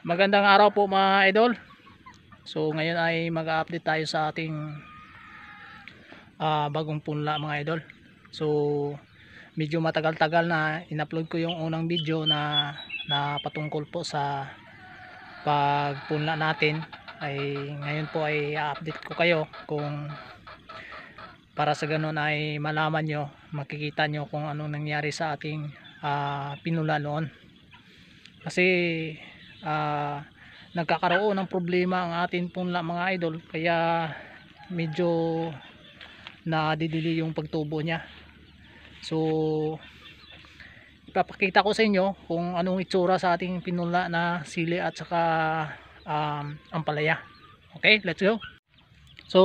Magandang araw po mga idol. So ngayon ay mag-update tayo sa ating uh, bagong punla mga idol. So medyo matagal-tagal na in-upload ko yung unang video na na patungkol po sa pagpunla natin ay ngayon po ay update ko kayo kung para sa ganun ay malaman nyo makikita nyo kung anong nangyari sa ating uh, pinula noon kasi uh, nagkakaroon ng problema ang atin pong mga idol kaya medyo nadidili yung pagtubo niya so ipapakita ko sa inyo kung anong itsura sa ating pinula na sili at saka um, ampalaya okay let's go so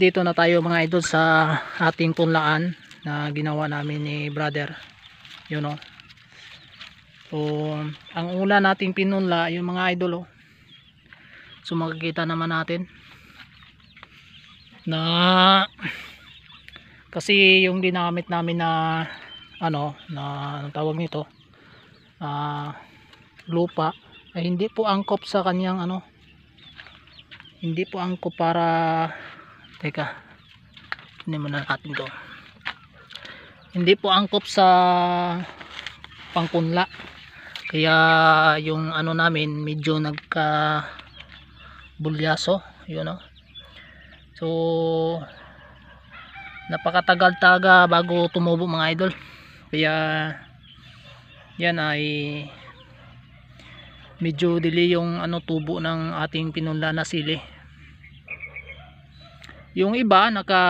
dito na tayo mga idol sa ating punlaan na ginawa namin ni brother you know So, ang ulan nating pinunla, yung mga idol oh. So, makikita naman natin na kasi yung dinamit namin na ano, na ang tawag nito uh, lupa ay hindi po angkop sa kanyang ano hindi po angkop para teka hindi muna natin to hindi po angkop sa pangkunla kaya yung ano namin medyo nagka bulyaso you know? so napakatagal taga bago tumubo mga idol kaya yan ay medyo dili yung ano tubo ng ating pinunla na sili yung iba naka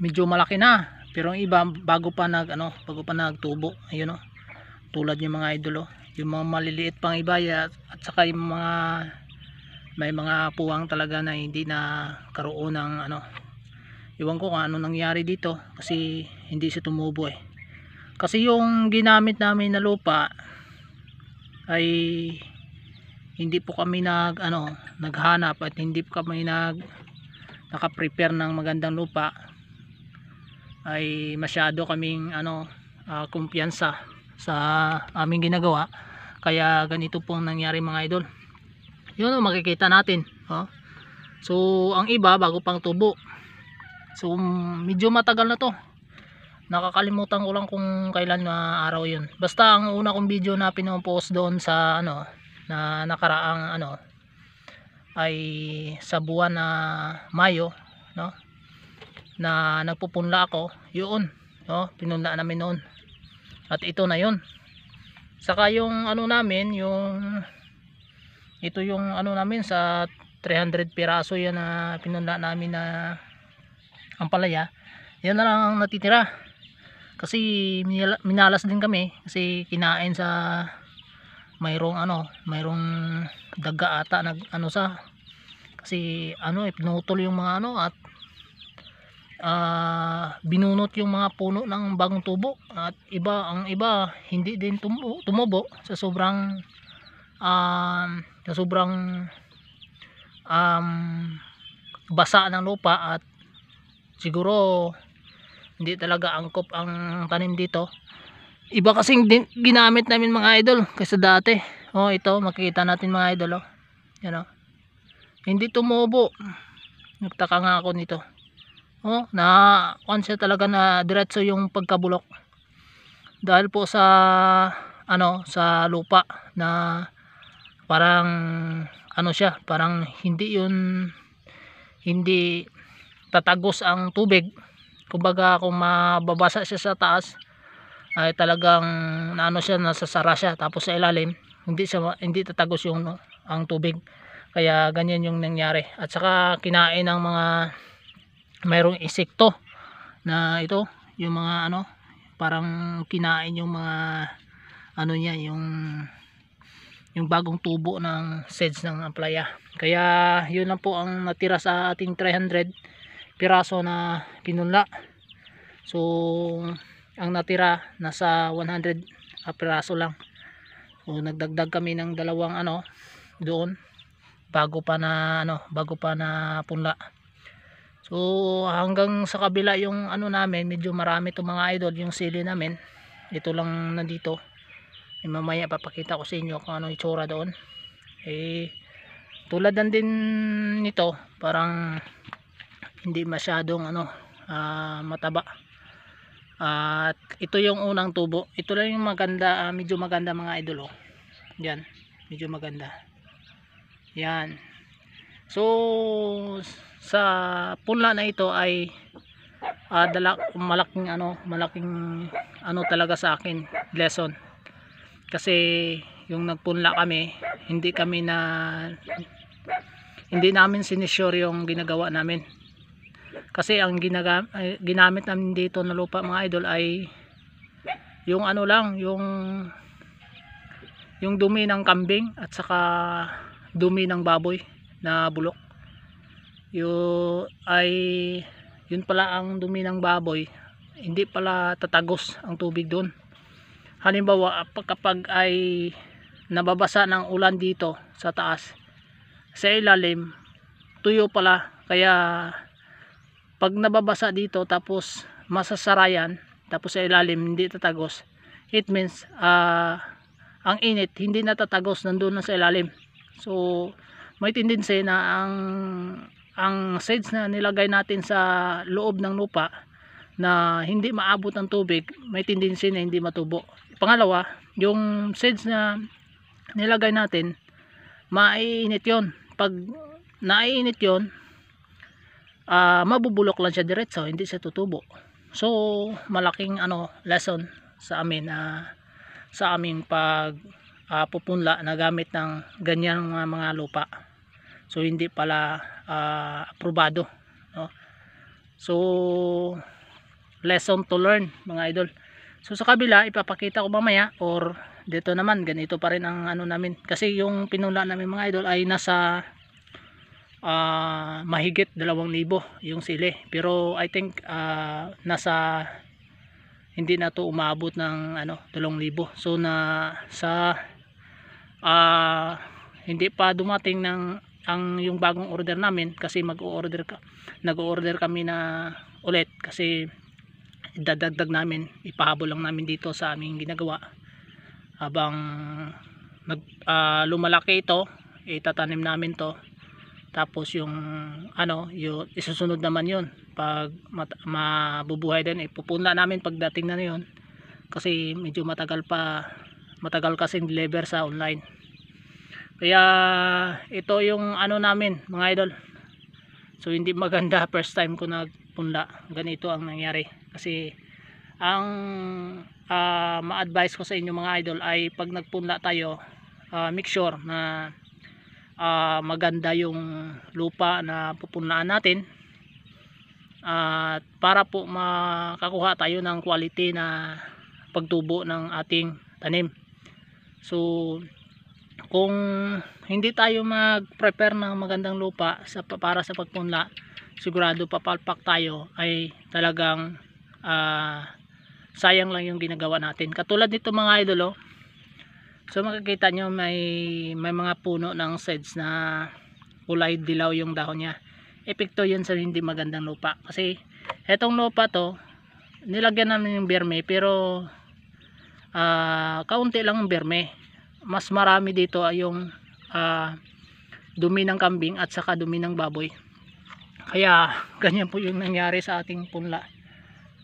medyo malaki na pero yung iba bago pa nag ano bago pa nagtubo ayun oh tulad yung mga idolo oh. yung mga maliliit pang ibaya at, saka yung mga may mga puwang talaga na hindi na karoon ng ano iwan ko kung ano nangyari dito kasi hindi siya tumubo eh kasi yung ginamit namin na lupa ay hindi po kami nag ano naghanap at hindi po kami nag naka-prepare ng magandang lupa ay masyado kaming ano uh, kumpiyansa sa aming ginagawa kaya ganito pong nangyari mga idol yun o makikita natin oh. so ang iba bago pang tubo so medyo matagal na to nakakalimutan ko lang kung kailan na araw yun basta ang una kong video na pinopost doon sa ano na nakaraang ano ay sa buwan na Mayo no na nagpupunla ako yun no pinunla namin noon at ito na yon saka yung ano namin yung ito yung ano namin sa 300 piraso yan na pinunla namin na ang palaya yan na lang ang natitira kasi minalas din kami kasi kinain sa mayroong ano mayroong daga ata nag ano sa kasi ano eh, pinutol yung mga ano at uh, binunot yung mga puno ng bagong tubo at iba ang iba hindi din tumubo, tumubo sa sobrang um, sa sobrang um, basa ng lupa at siguro hindi talaga angkop ang tanim dito iba kasing din, ginamit namin mga idol kaysa dati oh ito makikita natin mga idol oh. yan oh hindi tumubo nagtaka nga ako nito oh, na once talaga na diretso yung pagkabulok dahil po sa ano sa lupa na parang ano siya parang hindi yun hindi tatagos ang tubig kumbaga kung mababasa siya sa taas ay talagang naano siya nasasara siya tapos sa ilalim hindi siya hindi tatagos yung ang tubig kaya ganyan yung nangyari at saka kinain ng mga mayroong insekto na ito yung mga ano parang kinain yung mga ano niya yung yung bagong tubo ng seeds ng ampalaya kaya yun lang po ang natira sa ating 300 piraso na pinunla so ang natira nasa 100 piraso lang so nagdagdag kami ng dalawang ano doon bago pa na ano bago pa na punla So hanggang sa kabila yung ano namin, medyo marami to mga idol yung sili namin. Ito lang nandito. E, mamaya papakita ko sa inyo kung ano itsura doon. Eh tulad din nito, parang hindi masyadong ano uh, mataba. At ito yung unang tubo. Ito lang yung maganda, uh, medyo maganda mga idol oh. Yan, medyo maganda. Yan. So sa punla na ito ay uh, dala, malaking ano, malaking ano talaga sa akin lesson. Kasi yung nagpunla kami, hindi kami na hindi namin sinisure yung ginagawa namin. Kasi ang ginaga, ginamit namin dito na lupa mga idol ay yung ano lang, yung yung dumi ng kambing at saka dumi ng baboy na bulok yun ay yun pala ang dumi ng baboy hindi pala tatagos ang tubig doon halimbawa kapag ay nababasa ng ulan dito sa taas sa ilalim tuyo pala kaya pag nababasa dito tapos masasarayan tapos sa ilalim hindi tatagos it means uh, ang init hindi natatagos nandun na sa ilalim so may tendency na ang ang seeds na nilagay natin sa loob ng lupa na hindi maabot ng tubig may tendency na hindi matubo pangalawa yung seeds na nilagay natin maiinit yon pag naiinit yon uh, ah, mabubulok lang siya diretso hindi siya tutubo so malaking ano lesson sa amin uh, sa aming pag uh, pupunla na gamit ng ganyan mga, ah, mga lupa so hindi pala uh, aprobado no? so lesson to learn mga idol so sa kabila ipapakita ko mamaya or dito naman ganito pa rin ang ano namin kasi yung pinula namin mga idol ay nasa uh, mahigit 2,000 yung sili pero I think uh, nasa hindi na to umabot ng ano 2,000 so na sa uh, hindi pa dumating ng ang yung bagong order namin kasi mag-o-order ka nag-o-order kami na ulit kasi dadagdag namin ipahabol lang namin dito sa aming ginagawa habang nag, uh, lumalaki ito itatanim namin to tapos yung ano yung isusunod naman yun pag mat, mabubuhay din ipupunla namin pagdating na yun kasi medyo matagal pa matagal kasing deliver sa online kaya ito yung ano namin mga idol so hindi maganda first time ko nagpunla ganito ang nangyari kasi ang uh, ma-advise ko sa inyo mga idol ay pag nagpunla tayo uh, make sure na uh, maganda yung lupa na pupunlaan natin at uh, para po makakuha tayo ng quality na pagtubo ng ating tanim so kung hindi tayo mag-prepare ng magandang lupa sa, para sa pagpunla sigurado papalpak tayo ay talagang uh, sayang lang yung ginagawa natin katulad nito mga idolo oh. so makikita nyo may, may mga puno ng seds na kulay dilaw yung dahon niya. epekto yun sa hindi magandang lupa kasi etong lupa to nilagyan namin yung berme pero uh, kaunti lang yung berme mas marami dito ay yung uh, dumi ng kambing at saka dumi ng baboy kaya ganyan po yung nangyari sa ating punla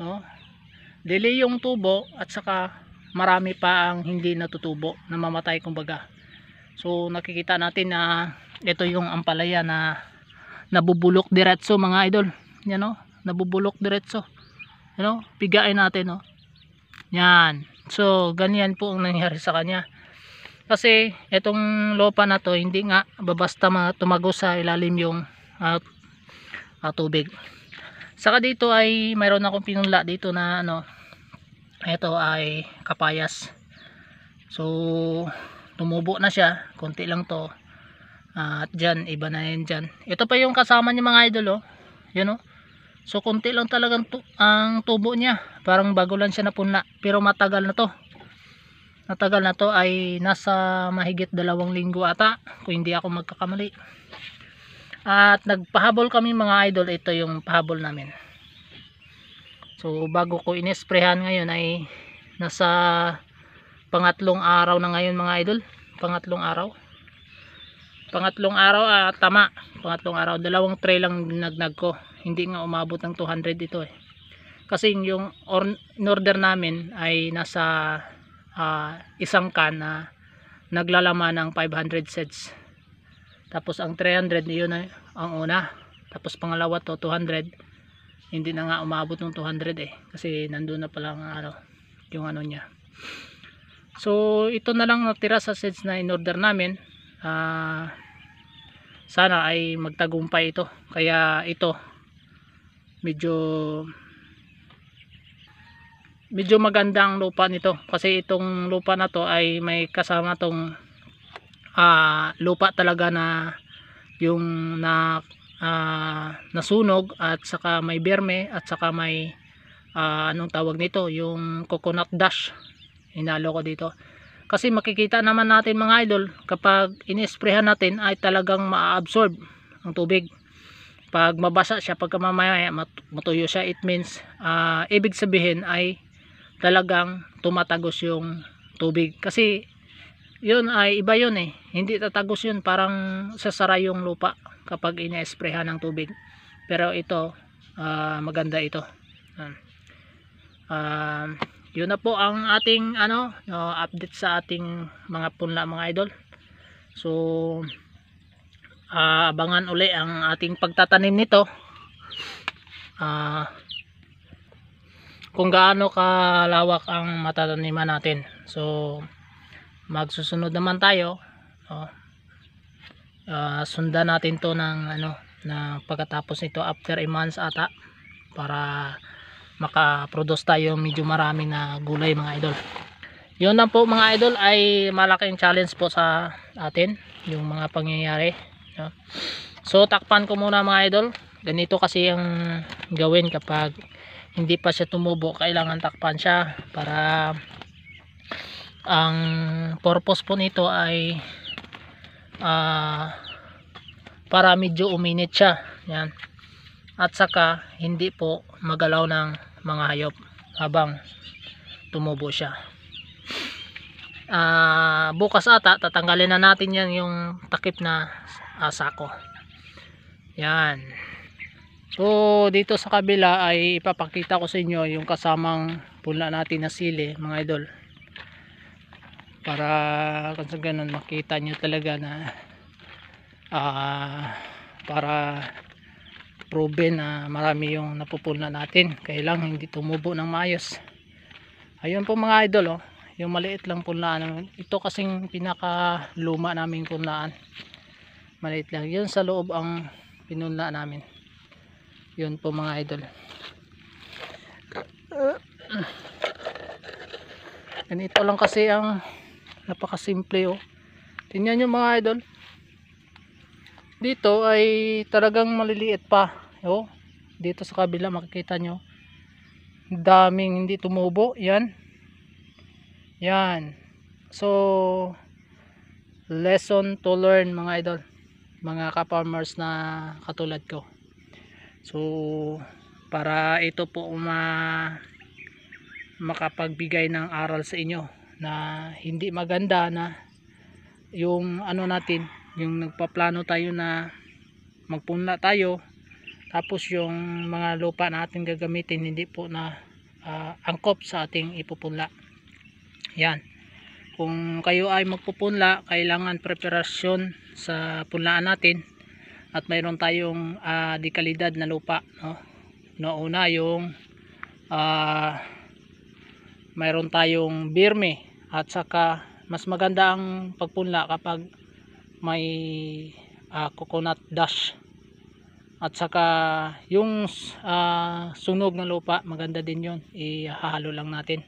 no? delay yung tubo at saka marami pa ang hindi natutubo na mamatay kumbaga so nakikita natin na ito yung ampalaya na nabubulok diretso mga idol yan o, nabubulok diretso yan o, pigain natin o yan, so ganyan po ang nangyari sa kanya kasi itong lupa na to hindi nga babasta tumago sa ilalim yung uh, uh, tubig saka dito ay mayroon akong pinunla dito na ano ito ay kapayas so tumubo na siya konti lang to uh, at dyan iba na yan dyan ito pa yung kasama niya mga idol oh. yun oh. so konti lang talagang tu ang tubo niya parang bago lang siya napunla pero matagal na to natagal na to ay nasa mahigit dalawang linggo ata kung hindi ako magkakamali at nagpahabol kami mga idol ito yung pahabol namin so bago ko inesprehan ngayon ay nasa pangatlong araw na ngayon mga idol pangatlong araw pangatlong araw ah, tama pangatlong araw dalawang tray lang nagnag ko hindi nga umabot ng 200 ito eh kasi yung order namin ay nasa uh, isang can na naglalaman ng 500 sets tapos ang 300 yun ang una tapos pangalawa to 200 hindi na nga umabot ng 200 eh kasi nandun na pala ang ano, yung ano niya so ito na lang natira sa sets na in order namin uh, sana ay magtagumpay ito kaya ito medyo medyo magandang lupa nito kasi itong lupa na to ay may kasama tong uh, lupa talaga na yung na uh, nasunog at saka may berme at saka may uh, anong tawag nito yung coconut dash hinalo ko dito kasi makikita naman natin mga idol kapag inisprehan natin ay talagang maaabsorb ang tubig pag mabasa siya pagka mamaya matuyo siya it means uh, ibig sabihin ay talagang tumatagos yung tubig kasi yun ay iba yun eh hindi tatagos yun parang sasara yung lupa kapag ina-sprayhan ng tubig pero ito uh, maganda ito uh, yun na po ang ating ano uh, update sa ating mga punla mga idol so uh, abangan uli ang ating pagtatanim nito ah uh, kung gaano kalawak ang matataniman natin so magsusunod naman tayo no? uh, ah, sundan natin to ng ano na pagkatapos nito after a month ata para makaproduce tayo medyo marami na gulay mga idol yun lang po mga idol ay malaking challenge po sa atin yung mga pangyayari no? so takpan ko muna mga idol ganito kasi ang gawin kapag hindi pa siya tumubo kailangan takpan siya para ang purpose po nito ay uh, para medyo uminit siya yan at saka hindi po magalaw ng mga hayop habang tumubo siya uh, bukas ata tatanggalin na natin yan yung takip na uh, sako yan So dito sa kabila ay ipapakita ko sa inyo yung kasamang pula natin na sili mga idol. Para kung sa ganun makita nyo talaga na uh, para proven na marami yung napupulna natin. Kailang hindi tumubo ng maayos. Ayun po mga idol oh. Yung maliit lang punlaan namin. Ito kasing pinaka luma naming punlaan. Maliit lang. Yun sa loob ang pinunla namin yun po mga idol ito lang kasi ang napakasimple oh tingnan nyo mga idol dito ay talagang maliliit pa oh dito sa kabila makikita nyo daming hindi tumubo yan yan so lesson to learn mga idol mga ka-farmers na katulad ko so para ito po ma makapagbigay ng aral sa inyo na hindi maganda na yung ano natin yung nagpaplano tayo na magpunla tayo tapos yung mga lupa natin gagamitin hindi po na uh, angkop sa ating ipupunla yan kung kayo ay magpupunla kailangan preparasyon sa punlaan natin at mayroon tayong uh, ah, dekalidad na lupa no nauna yung uh, mayroon tayong birme at saka mas maganda ang pagpunla kapag may uh, coconut dash at saka yung uh, sunog ng lupa maganda din yun ihahalo lang natin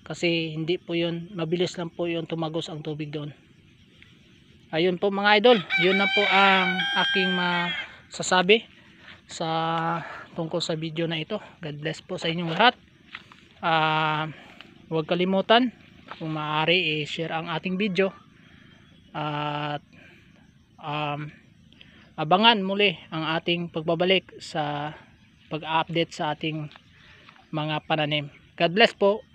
kasi hindi po yun mabilis lang po yun tumagos ang tubig doon ayun po mga idol yun na po ang aking masasabi sa tungkol sa video na ito God bless po sa inyong lahat uh, huwag kalimutan kung maaari i-share ang ating video at um, abangan muli ang ating pagbabalik sa pag-update sa ating mga pananim God bless po